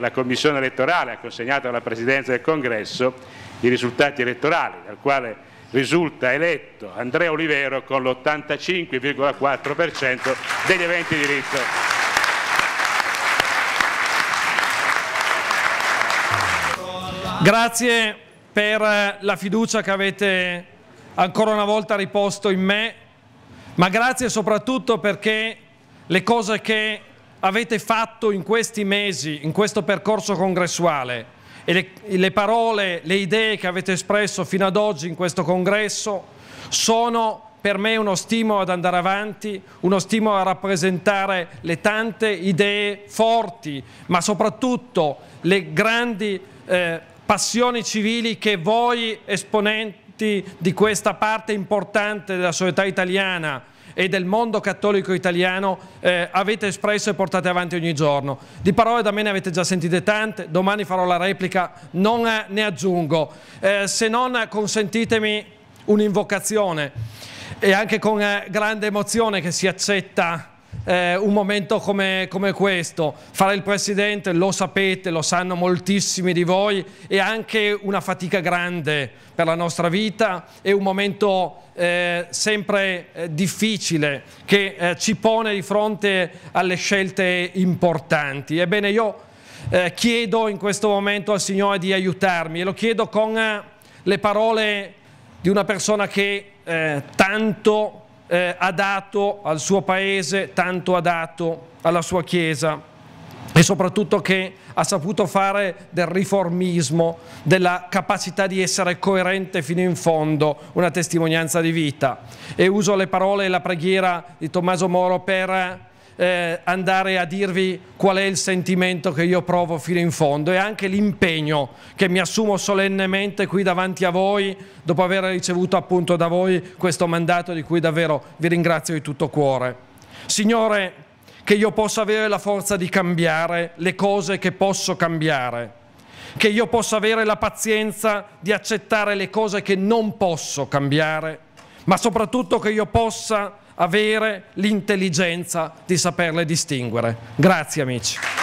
la Commissione elettorale ha consegnato alla Presidenza del Congresso i risultati elettorali, dal quale risulta eletto Andrea Olivero con l'85,4% degli eventi di diritto. Grazie per la fiducia che avete ancora una volta riposto in me, ma grazie soprattutto perché le cose che avete fatto in questi mesi, in questo percorso congressuale e le, le parole, le idee che avete espresso fino ad oggi in questo congresso sono per me uno stimolo ad andare avanti, uno stimolo a rappresentare le tante idee forti, ma soprattutto le grandi eh, passioni civili che voi esponenti di questa parte importante della società italiana e del mondo cattolico italiano eh, avete espresso e portate avanti ogni giorno. Di parole da me ne avete già sentite tante, domani farò la replica, non eh, ne aggiungo. Eh, se non consentitemi un'invocazione e anche con eh, grande emozione che si accetta eh, un momento come, come, questo. Fare il presidente lo sapete, lo sanno moltissimi di voi, è anche una fatica grande per la nostra vita, è un momento eh, sempre eh, difficile che eh, ci pone di fronte alle scelte importanti. Ebbene, io eh, chiedo in questo momento al Signore di aiutarmi e lo chiedo con eh, le parole di una persona che tanto eh, ha dato al suo paese, tanto ha dato alla sua Chiesa e soprattutto che ha saputo fare del riformismo, della capacità di essere coerente fino in fondo, una testimonianza di vita. E uso le parole e la preghiera di Tommaso Moro per eh, andare a dirvi qual è il sentimento che io provo fino in fondo e anche l'impegno che mi assumo solennemente qui davanti a voi dopo aver ricevuto appunto da voi questo mandato di cui davvero vi ringrazio di tutto cuore. Signore, che io possa avere la forza di cambiare le cose che posso cambiare, che io possa avere la pazienza di accettare le cose che non posso cambiare, ma soprattutto che io possa avere l'intelligenza di saperle distinguere. Grazie amici.